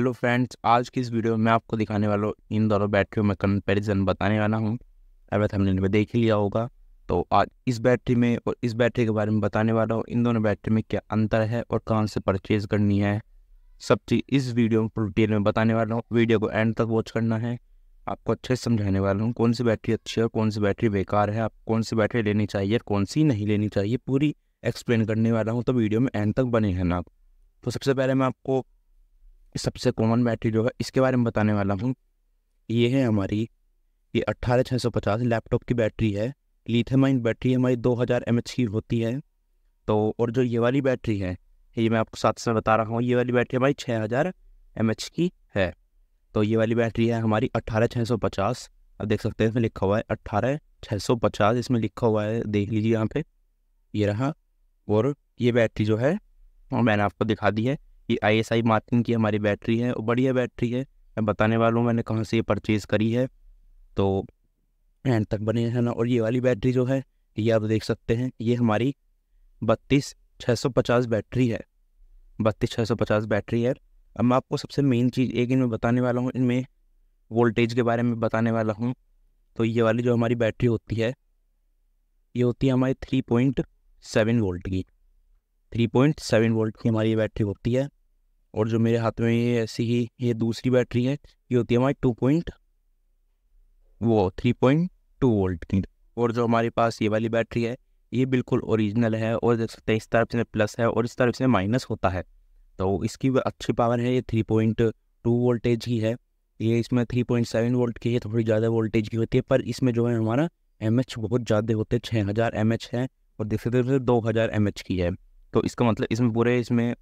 hello friends आज की इस वीडियो में आपको दिखाने वाला हूँ इन दोनों बैटरियों में कंपैरिजन बताने वाला हूँ अगर हमने इनमें देख लिया होगा तो आज इस बैटरी में और इस बैटरी के बारे में बताने वाला हूँ इन दोनों बैटरी में क्या अंतर है और कहाँ से परचेज़ करनी है सब चीज़ इस वीडियो में डिटेल में बताने वाला हूँ वीडियो को एंड तक वॉच करना है आपको अच्छे से समझाने वाला हूँ कौन सी बैटरी अच्छी है और कौन सी बैटरी बेकार है आप कौन सी बैटरी लेनी चाहिए और कौन सी नहीं लेनी चाहिए पूरी एक्सप्लेन करने वाला हूँ तो वीडियो में एंड तक बने रहना तो सबसे पहले मैं आपको सबसे कॉमन बैटरी जो है इसके बारे में बताने वाला हूँ ये है हमारी ये अट्ठारह छः सौ पचास लैपटॉप की बैटरी है लिथियम बैटरी हमारी दो हज़ार एम एच की होती है तो और जो ये वाली बैटरी है ये मैं आपको साथ साथ बता रहा हूँ ये वाली बैटरी हमारी छः हज़ार एम एच की है तो ये वाली बैटरी है हमारी अट्ठारह छः सौ पचास आप देख सकते हैं इसमें लिखा हुआ है अट्ठारह छः सौ पचास इसमें लिखा हुआ है देख लीजिए यहाँ पे ये रहा और ये बैटरी जो है मैंने आपको दिखा दी है ये आई एस आई मार्किंग की हमारी बैटरी है और बढ़िया बैटरी है मैं बताने वाला हूँ मैंने कहाँ से ये परचेज़ करी है तो एंड तक बने ना और ये वाली बैटरी जो है ये आप देख सकते हैं ये हमारी बत्तीस छः सौ पचास बैटरी है बत्तीस छः सौ पचास बैटरी है अब मैं आपको सबसे मेन चीज़ एक इनमें बताने वाला हूँ इनमें वोल्टेज के बारे में बताने वाला हूँ तो ये वाली जो हमारी बैटरी होती है ये होती है हमारी थ्री पॉइंट सेवन वोल्ट की थ्री पॉइंट सेवन वोल्ट की हमारी ये बैटरी होती है और जो मेरे हाथ में ये ऐसी ही ये दूसरी बैटरी है ये होती है हमारी टू पॉइंट वो थ्री पॉइंट टू वोल्ट की और जो हमारे पास ये वाली बैटरी है ये बिल्कुल ओरिजिनल है और देख सकते हैं इस तरफ से प्लस है और इस तरफ से माइनस होता है तो इसकी अच्छी पावर है ये थ्री पॉइंट टू वोल्टेज की है ये इसमें थ्री पॉइंट सेवन वोल्ट की है थोड़ी ज़्यादा वोल्टेज की होती है पर इसमें जो है हमारा एम एच बहुत ज़्यादा होते हैं छः हज़ार एम एच है और देख सकते हैं दो हज़ार एम एच की है तो इसका मतलब इसमें पूरे इसमें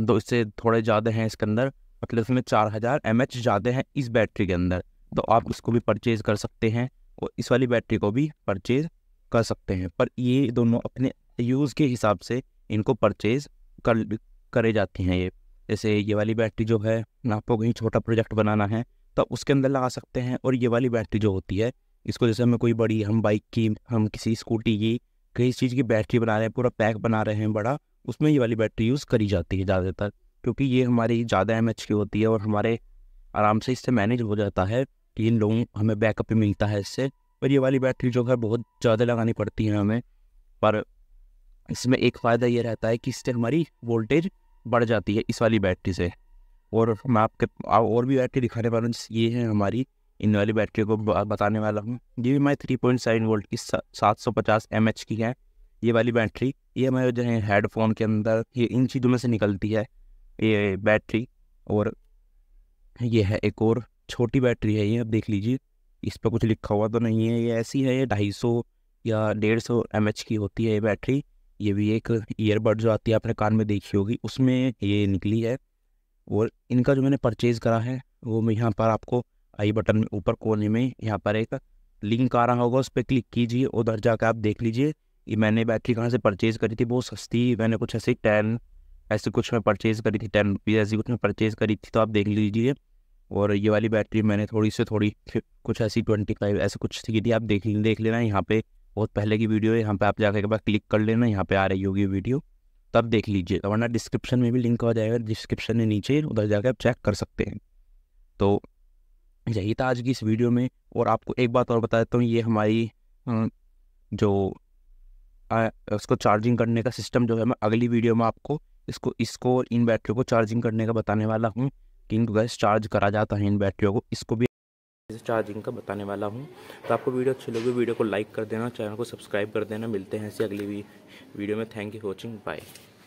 दो तो इससे थोड़े ज़्यादा हैं इसके अंदर मतलब इसमें चार हज़ार एम एच ज़्यादा हैं इस बैटरी के अंदर तो आप इसको भी परचेज़ कर सकते हैं और इस वाली बैटरी को भी परचेज़ कर सकते हैं पर ये दोनों अपने यूज़ के हिसाब से इनको परचेज़ कर करे जाती हैं ये जैसे ये वाली बैटरी जो है आपको कहीं छोटा प्रोजेक्ट बनाना है तो आप उसके अंदर लगा सकते हैं और ये वाली बैटरी जो होती है इसको जैसे हमें कोई बड़ी हम बाइक की हम किसी स्कूटी की कई चीज़ की बैटरी बना रहे हैं पूरा पैक बना रहे हैं बड़ा उसमें ये वाली बैटरी यूज़ करी जाती है ज़्यादातर क्योंकि ये हमारी ज़्यादा एम की होती है और हमारे आराम से इससे मैनेज हो जाता है कि लोगों हमें बैकअप भी मिलता है इससे पर ये वाली बैटरी जो है बहुत ज़्यादा लगानी पड़ती है हमें पर इसमें एक फ़ायदा ये रहता है कि इससे हमारी वोल्टेज बढ़ जाती है इस वाली बैटरी से और मैं आपके और भी बैटरी दिखाने वाला हूँ ये है हमारी इन वाली बैटरी को बताने वाला हूँ ये भी my three point seven volt की सात सौ पचास एम एच की है ये वाली बैटरी ये हमारे जो है हेडफोन के अंदर ये इन चीज़ों में से निकलती है ये बैटरी और ये है एक और छोटी बैटरी है ये आप देख लीजिए इस पर कुछ लिखा हुआ तो नहीं है ये ऐसी है ये ढाई सौ या डेढ़ सौ एम की होती है ये बैटरी ये भी एक ईयरबड जो आती है आपने कान में देखी होगी उसमें ये निकली है और इनका जो मैंने परचेज़ करा है वो मैं यहाँ पर आपको आई बटन में ऊपर कोने में यहाँ पर एक लिंक आ रहा होगा उस पर क्लिक कीजिए उधर जाकर आप देख लीजिए कि मैंने बैटरी कहाँ से परचेज़ करी थी बहुत सस्ती मैंने कुछ ऐसे टेन ऐसे कुछ मैं परचेज़ करी थी टेन रुपीज़ ऐसी कुछ मैं परचेज़ करी थी तो आप देख लीजिए और ये वाली बैटरी मैंने थोड़ी से थोड़ी कुछ ऐसी ट्वेंटी फाइव ऐसे कुछ थी थी आप देख देख लेना यहाँ पे बहुत पहले की वीडियो है यहाँ पे आप जाकर एक बार क्लिक कर लेना यहाँ पे आ रही होगी वीडियो तो तब देख लीजिए तो वरना डिस्क्रिप्शन में भी लिंक आ जाएगा डिस्क्रिप्शन में नीचे उधर जाकर आप चेक कर सकते हैं तो यही था आज की इस वीडियो में और आपको एक बात और बता देता हूँ ये हमारी जो उसको चार्जिंग करने का सिस्टम जो है मैं अगली वीडियो में आपको इसको इसको इन बैटरी को चार्जिंग करने का बताने वाला हूँ कि इनको गैस चार्ज करा जाता है इन बैटरियों को इसको भी चार्जिंग का बताने वाला हूँ तो आपको वीडियो अच्छी लगी वीडियो को लाइक कर देना चैनल को सब्सक्राइब कर देना मिलते हैं ऐसे अगली वीडियो में थैंक यू वॉचिंग बाय